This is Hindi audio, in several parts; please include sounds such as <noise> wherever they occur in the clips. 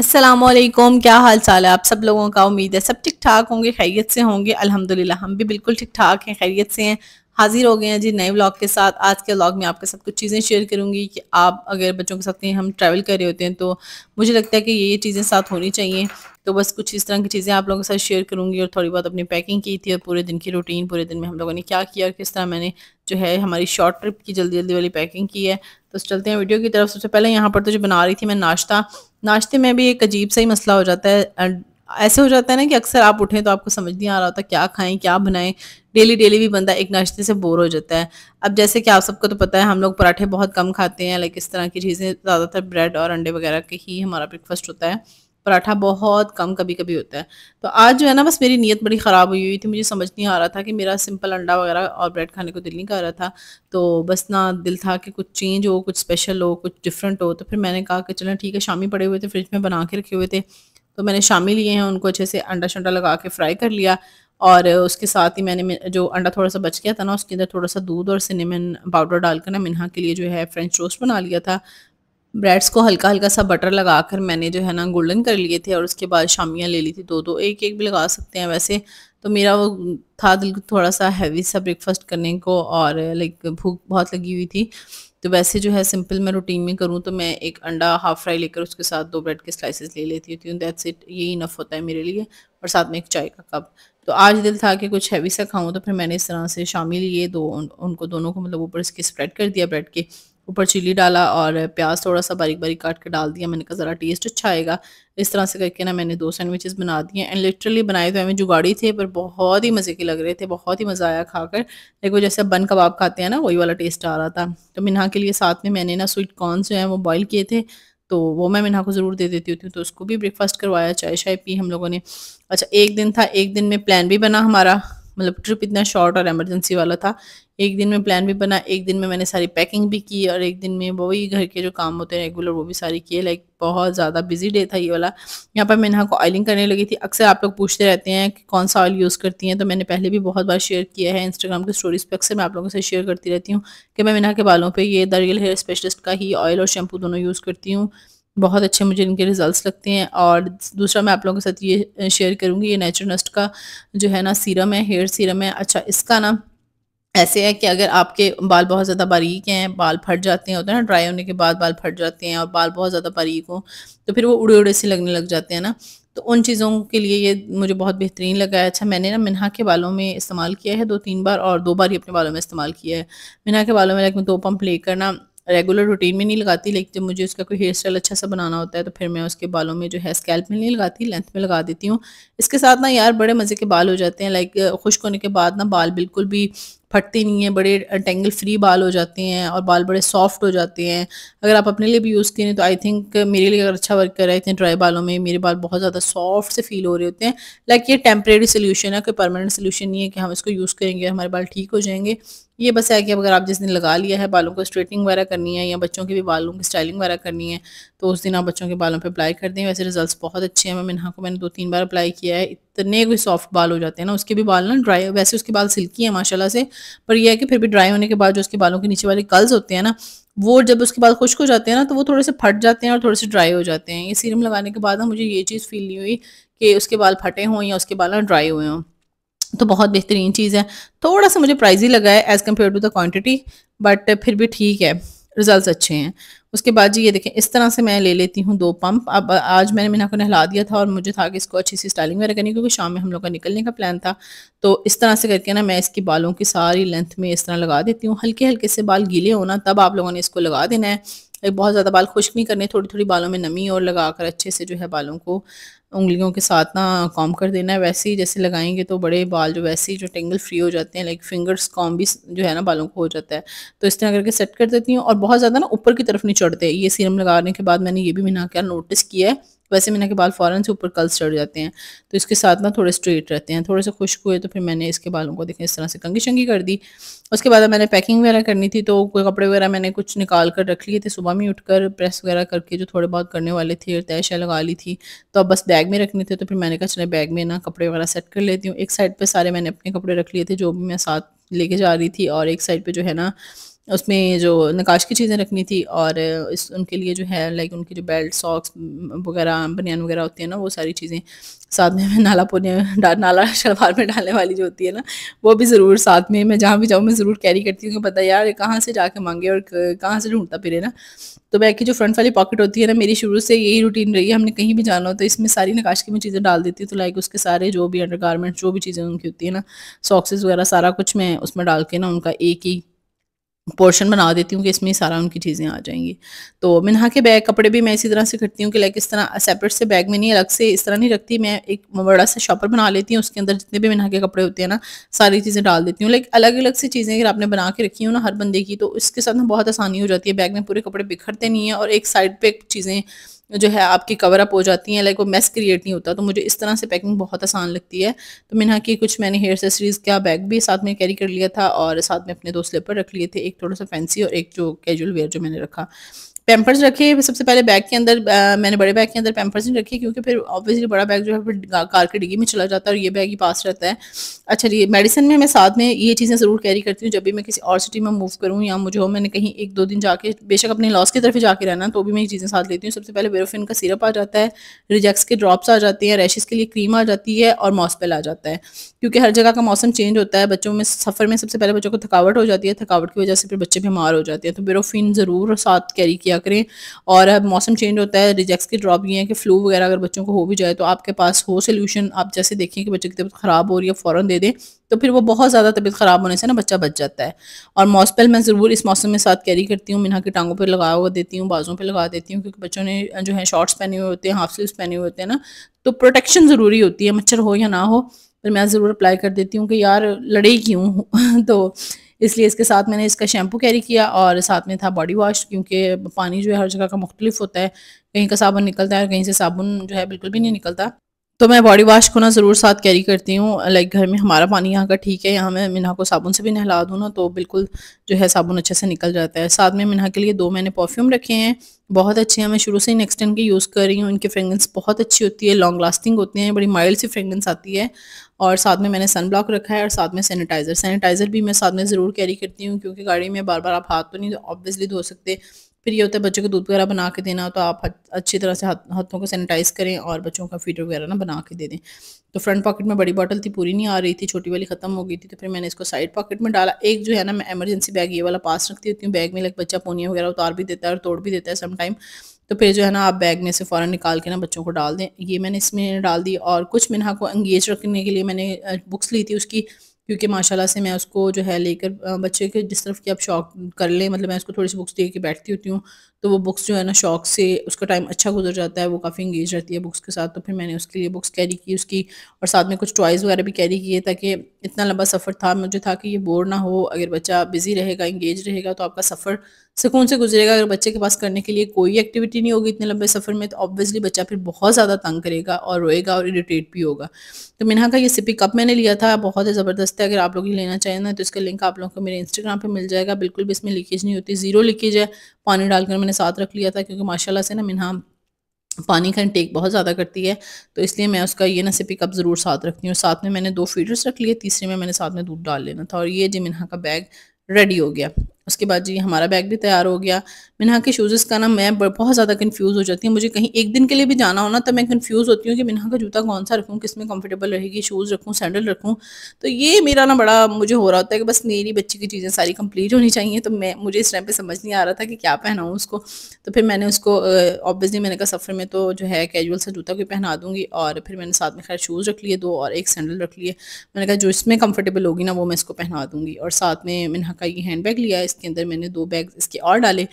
असलम क्या हाल चाल है आप सब लोगों का उम्मीद है सब ठीक ठाक होंगे खैरियत से होंगे अल्हम्दुलिल्लाह हम भी बिल्कुल ठीक ठाक हैं खैरियत से हैं हाजिर हो गए हैं जी नए व्लॉग के साथ आज के व्लॉग में आपके साथ कुछ चीज़ें शेयर करूंगी कि आप अगर बच्चों के साथ हम ट्रैवल कर रहे होते हैं तो मुझे लगता है कि ये ये चीज़ें साथ होनी चाहिए तो बस कुछ इस तरह की चीज़ें आप लोगों के साथ शेयर करूंगी और थोड़ी बहुत अपनी पैकिंग की थी और पूरे दिन की रूटीन पूरे दिन में हम लोगों ने क्या किया और किस तरह मैंने जो है हमारी शॉर्ट ट्रिप की जल्दी जल्दी वाली पैकिंग की है तो चलते हैं वीडियो की तरफ सबसे पहले यहाँ पर तो जो बना रही थी मैं नाश्ता नाश्ते में भी एक अजीब सा ही मसला हो जाता है ऐसे हो जाता है ना कि अक्सर आप उठें तो आपको समझ नहीं आ रहा होता क्या खाएं क्या बनाएं डेली डेली भी बंदा एक नाश्ते से बोर हो जाता है अब जैसे कि आप सबको तो पता है हम लोग पराठे बहुत कम खाते हैं लाइक इस तरह की चीज़ें ज़्यादातर ब्रेड और अंडे वगैरह के ही हमारा ब्रेकफास्ट होता है पराठा बहुत कम कभी कभी होता है तो आज जो है ना बस मेरी नीयत बड़ी ख़राब हुई हुई थी मुझे समझ नहीं आ रहा था कि मेरा सिंपल अंडा वगैरह और ब्रेड खाने को दिल नहीं कर रहा था तो बस ना दिल था कि कुछ चेंज हो कुछ स्पेशल हो कुछ डिफरेंट हो तो फिर मैंने कहा कि चलो ठीक है शामी पड़े हुए थे फ्रिज में बना के रखे हुए थे तो मैंने शामी लिए हैं उनको अच्छे से अंडा शंडा लगा के फ्राई कर लिया और उसके साथ ही मैंने जो अंडा थोड़ा सा बच गया था ना उसके अंदर थोड़ा सा दूध और सिनेमन पाउडर डालकर ना मिन्हा के लिए जो है फ्रेंच रोस्ट बना लिया था ब्रेड्स को हल्का हल्का सा बटर लगा कर मैंने जो है ना गोल्डन कर लिए थे और उसके बाद शामियाँ ले ली थी दो दो एक एक भी लगा सकते हैं वैसे तो मेरा वो था दिल थोड़ा सा हैवी सा ब्रेकफास्ट करने को और लाइक भूख बहुत लगी हुई थी तो वैसे जो है सिंपल मैं रूटीन में करूँ तो मैं एक अंडा हाफ फ्राई लेकर उसके साथ दो ब्रेड के स्लाइसेस ले लेती होती हूँ दैट्स इट यही इनफ होता है मेरे लिए और साथ में एक चाय का कप तो आज दिल था कि कुछ हैवी सा खाऊँ तो फिर मैंने इस तरह से शामिल लिए दो उनको दोनों को मतलब ऊपर इसके स्प्रेड कर दिया ब्रेड के ऊपर चिली डाला और प्याज थोड़ा सा बारीक बारीक काट के डाल दिया मैंने कहा ज़रा टेस्ट अच्छा आएगा इस तरह से करके ना मैंने दो सैंडविचेस बना दिए एंड लिटरली बनाए तो हमें जुगाड़ी थे पर बहुत ही मज़े के लग रहे थे बहुत ही मज़ा आया खाकर देखो जैसे बन कबाब खाते हैं ना वही वाला टेस्ट आ रहा था तो मिन्हा के लिए साथ में मैंने ना स्वीट कॉर्न जो है वो बॉयल किए थे तो वो मैं मिन्हा को ज़रूर दे देती होती हूँ तो उसको भी ब्रेकफास्ट करवाया चाय शाय पी हम लोगों ने अच्छा एक दिन था एक दिन में प्लान भी बना हमारा मतलब ट्रिप इतना शॉर्ट और एमरजेंसी वाला था एक दिन में प्लान भी बना एक दिन में मैंने सारी पैकिंग भी की और एक दिन में वही घर के जो काम होते हैं रेगुलर वो भी सारी किए लाइक बहुत ज़्यादा बिजी डे था ये वाला यहाँ पर मैं नहा को ऑयलिंग करने लगी थी अक्सर आप लोग पूछते रहते हैं कि कौन सा ऑयल यूज़ करती हैं तो मैंने पहले भी बहुत बार शेयर किया है इंस्टाग्राम की स्टोरीज पर अक्सर मैं आप लोगों से शेयर करती रहती हूँ कि मैं मिना के बालों पर ये दरियल हेयर स्पेशलिस्ट का ही ऑयल और शैम्पू दोनों यूज़ करती हूँ बहुत अच्छे मुझे इनके रिजल्ट्स लगते हैं और दूसरा मैं आप लोगों के साथ ये शेयर करूँगी ये नेचुर नस्ट का जो है ना सीरम है हेयर सीरम है अच्छा इसका ना ऐसे है कि अगर आपके बाल बहुत ज़्यादा बारीक हैं बाल फट जाते हैं होते हैं ना ड्राई होने के बाद बाल फट जाते हैं और बाल बहुत ज़्यादा बारीक हों तो फिर वो उड़े उड़े से लगने लग जाते हैं ना तो उन चीज़ों के लिए ये मुझे बहुत बेहतरीन लगा है अच्छा मैंने ना मिन्हा के बालों में इस्तेमाल किया है दो तीन बार और दो बार ही अपने बालों में इस्तेमाल किया है मिन्हा के बालों में लाइक दो पंप लेकर ना रेगुलर रूटीन में नहीं लगाती लेकिन जब मुझे उसका कोई हेयर स्टाइल अच्छा सा बनाना होता है तो फिर मैं उसके बालों में जो है स्कैल्प में नहीं लगाती लेंथ में लगा देती हूँ इसके साथ ना यार बड़े मज़े के बाल हो जाते हैं लाइक खुश्क होने के बाद ना बाल बिल्कुल भी फटते नहीं हैं बड़े टेंगल फ्री बाल हो जाते हैं और बाल बड़े सॉफ्ट हो जाते हैं अगर आप अपने लिए भी यूज़ करें तो आई थिंक मेरे लिए अगर अच्छा वर्क कर रहे थे ड्राई बालों में मेरे बाल बहुत ज़्यादा सॉफ्ट से फील हो रहे होते हैं लाइक ये टेम्परेरी सोल्यूशन है कोई परमानेंट सोल्यूशन नहीं है कि हम इसको यूज़ करेंगे हमारे बाल ठीक हो जाएंगे ये बस है कि अगर आप जिस दिन लगा लिया है बालों को स्ट्रेटनिंग वगैरह करनी है या बच्चों की भी बालों की स्टाइलिंग वगैरह करनी है तो उस दिन आप बच्चों के बालों पे अप्लाई कर दें वैसे रिजल्ट्स बहुत अच्छे हैं मैं मिनहा को मैंने दो तीन बार अप्लाई किया है इतने कोई सॉफ्ट बाल हो जाते हैं ना उसके भी बाल ना ड्राई वैसे उसके बाल सिल्की हैं माशाला से पर यह है कि फिर भी ड्राई होने के बाद जो उसके बालों के नीचे वाले कल्स होते हैं ना वो जब उसके बाद खुश्क हो जाते हैं ना तो वो थोड़े से फट जाते हैं और थोड़े से ड्राई हो जाते हैं ये सीरम लगाने के बाद ना मुझे ये चीज़ फील नहीं हुई कि उसके बाल फटे हों या उसके बाल ना ड्राई हुए हों तो बहुत बेहतरीन चीज़ है थोड़ा सा मुझे प्राइज ही लगा है as compared to the quantity but फिर भी ठीक है रिजल्ट अच्छे हैं उसके बाद जी ये देखें इस तरह से मैं ले लेती हूँ दो पंप अब आज मैंने मीना को नहला दिया था और मुझे था कि इसको अच्छी सी स्टाइलिंग वगैरह करनी क्योंकि शाम में हम लोग का निकलने का प्लान था तो इस तरह से करके ना मैं इसके बालों की सारी लेंथ में इस तरह लगा देती हूँ हल्के हल्के से बाल गीले होना तब आप लोगों ने इसको लगा देना है एक बहुत ज़्यादा बाल खुश्क नहीं करने थोड़ी थोड़ी बालों में नमी और लगा अच्छे से जो है बालों को उंगलियों के साथ ना कॉम कर देना है वैसे ही जैसे लगाएंगे तो बड़े बाल जो वैसे ही जो टेंगल फ्री हो जाते हैं लाइक फिंगर्स कॉम भी जो है ना बालों को हो जाता है तो इस तरह करके सेट कर देती हूँ और बहुत ज़्यादा ना ऊपर की तरफ नहीं चढ़ते ये सीरम लगाने के बाद मैंने ये भी मैंने क्या नोटिस किया है वैसे मैंने के बाल फ़ौरन से ऊपर कल चढ़ जाते हैं तो इसके साथ ना थोड़े स्ट्रेट रहते हैं थोड़े से खुश्क हुए तो फिर मैंने इसके बालों को देखें इस तरह से कंगी शंगी कर दी उसके बाद मैंने पैकिंग वगैरह करनी थी तो कोई कपड़े वगैरह मैंने कुछ निकाल कर रख लिए थे सुबह में उठकर प्रेस वगैरह करके जो थोड़े बहुत करने वाले थे तय शय लगा ली थी तो अब बस बैग में रखने थे तो फिर मैंने कहा चले बैग में ना कपड़े वगैरह सेट कर लेती हूँ एक साइड पर सारे मैंने अपने कपड़े रख लिए थे जो भी मैं साथ लेके जा रही थी और एक साइड पे जो है ना उसमें जो नकाश की चीज़ें रखनी थी और इस उनके लिए जो है लाइक उनकी जो बेल्ट सॉक्स वगैरह बनियान वगैरह होती है ना वो सारी चीज़ें साथ में नाला पुण्य नाला <laughs> शलवार में डालने वाली जो होती है ना वो भी ज़रूर साथ में मैं जहाँ भी जाऊँ मैं ज़रूर कैरी करती हूँ कि पता यार कहाँ से जाके मांगे और कहाँ से ढूंढता फिरे ना तो बैग की जो फ्रंट वाली पॉकेट होती है ना मेरी शुरू से यही रूटीन रही है हमने कहीं भी जाना हो तो इसमें सारी की में चीज़ें डाल देती हूँ तो लाइक उसके सारे जो भी अंडर जो भी चीज़ें उनकी होती है ना सॉक्सेस वगैरह सारा कुछ मैं उसमें डाल के ना उनका एक ही पोर्शन बना देती हूँ कि इसमें सारा उनकी चीज़ें आ जाएंगी तो मिनहा के बैग कपड़े भी मैं इसी तरह से करती हूँ कि लाइक इस तरह सेपरेट से बैग में नहीं अलग से इस तरह नहीं रखती मैं एक बड़ा सा शॉपर बना लेती हूँ उसके अंदर जितने भी मिनहा के कपड़े होते हैं ना सारी चीज़ें डाल देती हूँ लाइक अलग अलग सी चीज़ें अगर आपने बना के रखी हो ना हर बंदे की तो इसके साथ ना बहुत आसानी हो जाती है बैग में पूरे कपड़े बिखरते नहीं हैं और एक साइड पर चीज़ें जो है आपकी कवर अप हो जाती हैं लाइक वो मेस क्रिएट नहीं होता तो मुझे इस तरह से पैकिंग बहुत आसान लगती है तो मैंने की कुछ मैंने हेयर एक्सेसरीज़ का बैग भी साथ में कैरी कर लिया था और साथ में अपने दो स्लीपर रख लिए थे एक थोड़ा सा फैंसी और एक जो कैजुअल वेयर जो मैंने रखा पैम्पर्स रखे सबसे पहले बैग के अंदर आ, मैंने बड़े बैग के अंदर पैम्पर्स नहीं रखे क्योंकि फिर ऑब्वियसली बड़ा बैग जो है फिर कार की डिग्गी में चला जाता है और ये बैग ही पास रहता है अच्छा ये मेडिसिन में मैं साथ में ये चीज़ें ज़रूर कैरी करती हूँ जब भी मैं किसी और सिटी में मूव करूँ या मुझे हो मैंने कहीं एक दो दिन जाके बेशक अपने लॉस की तरफ जाकर रहना तो भी मैं ये चीज़ें साथ लेती हूँ सबसे पहले वेरोफिन का सिरप आ जाता है रिजेक्स के ड्रॉप्स आ जाते हैं रैशेज़ के लिए क्रीम आ जाती है और मॉसपेल आ जाता है क्योंकि हर जगह का मौसम चेंज होता है बच्चों में सफ़र में सबसे पहले बच्चों को थकावट हो जाती है थकावट की वजह से फिर बच्चे बीमार हो जाते हैं तो बेरोफिन ज़रूर साथ कैरी किया किया करें और अब मौसम चेंज होता है रिजेक्ट्स के ड्रॉप ये हैं कि फ्लू वगैरह अगर बच्चों को हो भी जाए तो आपके पास हो सोल्यूशन आप जैसे देखें कि बच्चे की तबीयत ख़राब हो रही है फ़ौरन दे दें तो फिर वो बहुत ज़्यादा तबीयत ख़राब होने से ना बच्चा बच जाता है और मॉस्पेल मैं ज़रूर इस मौसम में साथ कैरी करती हूँ मिना की टांगों पर लगा हुआ देती हूँ बाजों पर लगा देती हूँ क्योंकि बच्चों ने जो है शॉर्ट्स पहने हुए होते हैं हाफ स्लीव पहने हुए होते हैं ना तो प्रोटेक्शन ज़रूरी होती है मच्छर हो या ना हो पर मैं ज़रूर अप्लाई कर देती हूँ कि यार लड़े क्यों <laughs> तो इसलिए इसके साथ मैंने इसका शैम्पू कैरी किया और साथ में था बॉडी वॉश क्योंकि पानी जो है हर जगह का मुख्तलिफ होता है कहीं का साबुन निकलता है और कहीं से साबुन जो है बिल्कुल भी नहीं निकलता तो मैं बॉडी वाश को ना ज़रूर साथ कैरी करती हूँ लाइक घर में हमारा पानी यहाँ का ठीक है यहाँ मैं मिना को साबुन से भी नहला दूँ ना तो बिल्कुल जो है साबुन अच्छे से निकल जाता है साथ में मिना के लिए दो मैंने परफ्यूम रखे हैं बहुत अच्छे हैं मैं शुरू से ही नेक्स्ट टाइम के यूज़ कर रही हूँ इनकी फ्रेगरेंस बहुत अच्छी होती है लॉन्ग लास्टिंग होती है बड़ी माइल्ड सी फ्रेगरेंस आती है और साथ में मैंने सन ब्लॉक रखा है और साथ में सैनिटाइज़र सैनिटाइज़र भी मैं साथ में ज़रूर कैरी करती हूँ क्योंकि गाड़ी में बार बार आप हाथ तो नहीं ऑब्वियसली धो सकते फिर ये होता है बच्चों को दूध वगैरह बना के देना तो आप अच्छी तरह से हाथों को सैनिटाइज करें और बच्चों का फीडर वगैरह ना बना के दे दें तो फ्रंट पॉकेट में बड़ी बॉटल थी पूरी नहीं आ रही थी छोटी वाली ख़त्म हो गई थी तो फिर मैंने इसको साइड पॉकेट में डाला एक जो है ना मैं एमरजेंसी बैग ये वाला पास रखती होती हूँ बैग में लग बच्चा पोनिया वगैरह उतार भी देता है और तोड़ भी देता है समटाइम तो फिर जो है ना आप बैग में से फ़ौरन निकाल के ना बच्चों को डाल दें ये मैंने इसमें डाल दी और कुछ मिनहा को एंगेज रखने के लिए मैंने बुक्स ली थी उसकी क्योंकि माशाल्लाह से मैं उसको जो है लेकर बच्चे के जिस तरफ की आप शौक कर लें मतलब मैं उसको थोड़ी सी बुक्स दे के बैठती होती हूँ तो वो बुक्स जो है ना शौक से उसका टाइम अच्छा गुजर जाता है वो काफ़ी इंगेज रहती है बुक्स के साथ तो फिर मैंने उसके लिए बुक्स कैरी की उसकी और साथ में कुछ टॉयज़ वगैरह भी कैरी किए ताकि इतना लंबा सफ़र था मुझे था कि ये बोर ना हो अगर बच्चा बिज़ी रहेगा इंगेज रहेगा तो आपका सफ़र सुकून से गुजरेगा अगर बच्चे के पास करने के लिए कोई एक्टिविटी नहीं होगी इतने लंबे सफ़र में तो ऑब्वियसली बच्चा फिर बहुत ज़्यादा तंग करेगा और रोएगा और इरीटेट भी होगा तो मिनहा का ये सिपी कप मैंने लिया था बहुत ही ज़बरदस्त है अगर आप लोग लेना चाहें ना तो इसका लिंक आप लोगों को मेरे इंस्टाग्राम पर मिल जाएगा बिल्कुल भी इसमें लीकेज नहीं होती ज़ीरो लीकेज है पानी डालकर मैंने साथ रख लिया था क्योंकि माशाला से ना मिनहा पानी का इंटेक बहुत ज़्यादा करती है तो इसलिए मैं उसका ये ना सिपी कप ज़रूर साथ रखती हूँ साथ में मैंने दो फीडर्स रख लिए तीसरे में मैंने साथ में दूध डाल लेना था और ये जी मिनहा का बैग रेडी हो गया उसके बाद जी हमारा बैग भी तैयार हो गया मिनहा के शूज़ का ना मैं बहुत ज़्यादा कंफ्यूज हो जाती हूँ मुझे कहीं एक दिन के लिए भी जाना हो ना तो मैं कंफ्यूज होती हूँ कि मिनहा का जूता कौन सा रखूँ किस में कंफर्टेबल रहेगी शूज़ रखूँ सैंडल रखूँ तो ये मेरा ना बड़ा मुझे हो रहा होता है कि बस मेरी बच्ची की चीज़ें सारी कंप्लीट होनी चाहिए तो मैं मुझे इस टाइम पर समझ नहीं आ रहा था कि क्या पहनाऊँ उसको तो फिर मैंने उसको ऑब्वियसली मैंने कहा सफ़र में तो जो है कैजुअल सा जूता कोई पहना दूँगी और फिर मैंने साथ में खैर शूज़ रख लिए दो और एक सैंडल रख लिए मैंने कहा जो इसमें कम्फर्टेबल होगी ना वो मैं इसको पहना दूँगी और साथ में मिनहा का ये हैंड बैग लिया इसके अंदर मैंने दो बैग इसके और डाले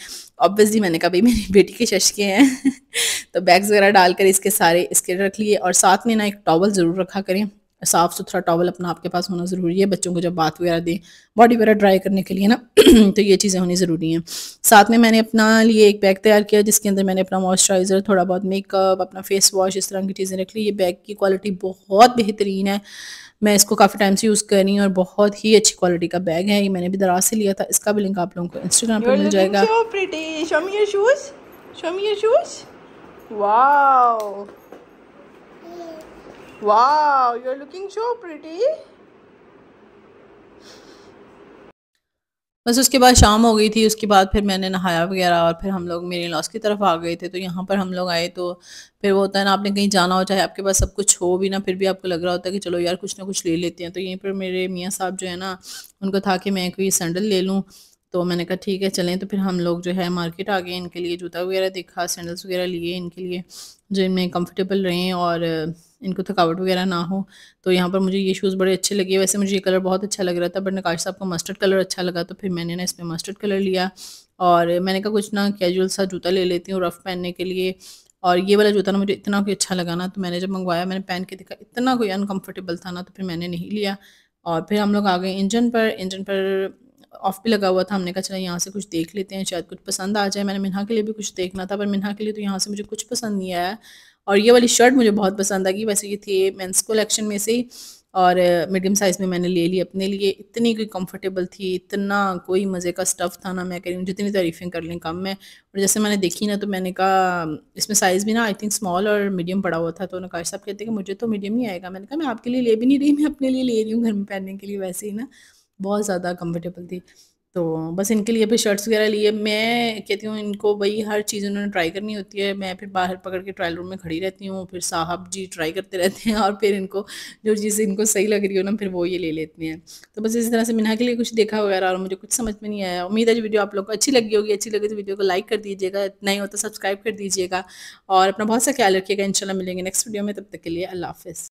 ऑब्वियसली मैंने कहा भाई मेरी बेटी के चशके हैं <laughs> तो बैग्स वगैरह डालकर इसके सारे इसके रख लिए और साथ में ना एक टॉवल ज़रूर रखा करें साफ़ सुथरा टॉवल अपना आपके पास होना ज़रूरी है बच्चों को जब बात वगैरह दें बॉडी वगैरह ड्राई करने के लिए ना <clears throat> तो ये चीज़ें होनी ज़रूरी हैं साथ में मैंने अपना लिए एक बैग तैयार किया जिसके अंदर मैंने अपना मॉइस्चराइज़र थोड़ा बहुत मेकअप अपना फेस वॉश इस तरह की चीज़ें रख ली ये बैग की क्वालिटी बहुत बेहतरीन है मैं इसको काफ़ी टाइम से यूज़ कर रही हूँ और बहुत ही अच्छी क्वालिटी का बैग है ये मैंने भी दराज से लिया था इसका भी लिंक आप लोगों को इंस्टाग्राम पर मिल जाएगा Wow, you're looking so pretty. बस उसके बाद शाम हो गई थी उसके बाद फिर मैंने नहाया वगैरह और फिर हम लोग मेरे लॉस की तरफ आ गए थे तो यहाँ पर हम लोग आए तो फिर वो होता है ना आपने कहीं जाना हो चाहे आपके पास सब कुछ हो भी ना फिर भी आपको लग रहा होता है कि चलो यार कुछ ना कुछ ले लेते हैं तो यहीं पर मेरे मियाँ साहब जो है ना उनको था कि मैं कोई सैंडल ले लूँ तो मैंने कहा ठीक है चलें तो फिर हम लोग जो है मार्केट आ गए इनके लिए जूता वगैरह देखा सैंडल्स वगैरह लिए इनके लिए जो इनमें कम्फर्टेबल रहें और इनको थकावट वगैरह ना हो तो यहाँ पर मुझे ये शूज़ बड़े अच्छे लगे वैसे मुझे ये कलर बहुत अच्छा लग रहा था बट नकाश साहब का मस्टर्ड कलर अच्छा लगा तो फिर मैंने ना इसमें मस्टर्ड कलर लिया और मैंने कहा कुछ ना कैजुअल सा जूता ले लेती हूँ रफ़ पहनने के लिए और ये वाला जूता ना मुझे इतना कोई अच्छा लगा ना तो मैंने जब मंगवाया मैंने पहन के देखा इतना कोई अनकम्फर्टेबल था ना तो फिर मैंने नहीं लिया और फिर हम लोग आ गए इंजन पर इंजन पर ऑफ भी लगा हुआ था हमने कहा चला यहाँ से कुछ देख लेते हैं शायद कुछ पसंद आ जाए मैंने मिन्हा के लिए भी कुछ देखना था पर मिन्हा के लिए तो यहाँ से मुझे कुछ पसंद नहीं आया और ये वाली शर्ट मुझे बहुत पसंद आ गई वैसे ये थी मेंस कलेक्शन में से और मीडियम साइज़ में मैंने ले ली अपने लिए इतनी कोई कंफर्टेबल थी इतना कोई मज़े का स्टफ़ था ना मैं कह रही हूँ जितनी तारीफ़ें कर लें कम में और जैसे मैंने देखी ना तो मैंने कहा इसमें साइज़ भी ना आई थिंक स्मॉल और मीडियम पड़ा हुआ था तो नकाश साहब कहते कि मुझे तो मीडियम ही आएगा मैंने कहा मैं आपके लिए ले भी नहीं रही मैं अपने लिए ले रही हूँ घर में पहनने के लिए वैसे ही ना बहुत ज़्यादा कम्फर्टेबल थी तो बस इनके लिए भी शर्ट्स वगैरह लिए मैं कहती हूँ इनको वही हर चीज़ उन्होंने ट्राई करनी होती है मैं फिर बाहर पकड़ के ट्रायल रूम में खड़ी रहती हूँ फिर साहब जी ट्राई करते रहते हैं और फिर इनको जो चीज़ इनको सही लग रही हो ना फिर वो ये ले लेते हैं तो बस इसी तरह से मिना के लिए कुछ देखा वगैरह और मुझे कुछ समझ में नहीं आया उम्मीद है जो वीडियो आप लोग को अच्छी लगी होगी अच्छी लगी तो वीडियो को लाइक कर दीजिएगा नहीं ही तो सब्सक्राइब कर दीजिएगा और अपना बहुत सा ख्याल रखिएगा इन मिलेंगे नेक्स्ट वीडियो में तब तक के लिए अल्लाह हाफिज़